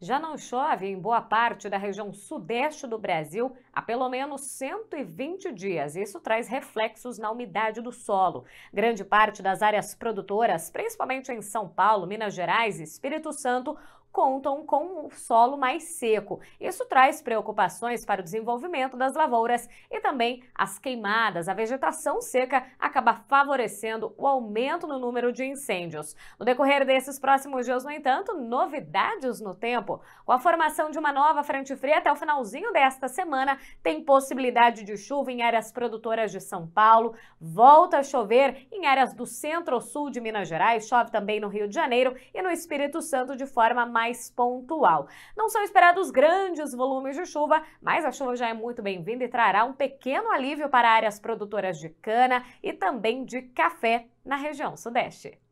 Já não chove em boa parte da região sudeste do Brasil há pelo menos 120 dias. Isso traz reflexos na umidade do solo. Grande parte das áreas produtoras, principalmente em São Paulo, Minas Gerais e Espírito Santo, contam com um solo mais seco. Isso traz preocupações para o desenvolvimento das lavouras e também as queimadas. A vegetação seca acaba favorecendo o aumento no número de incêndios. No decorrer desses próximos dias, no entanto, novidades no tempo. Com a formação de uma nova frente fria até o finalzinho desta semana, tem possibilidade de chuva em áreas produtoras de São Paulo, volta a chover em áreas do centro-sul de Minas Gerais, chove também no Rio de Janeiro e no Espírito Santo de forma mais mais pontual. Não são esperados grandes volumes de chuva, mas a chuva já é muito bem-vinda e trará um pequeno alívio para áreas produtoras de cana e também de café na região sudeste.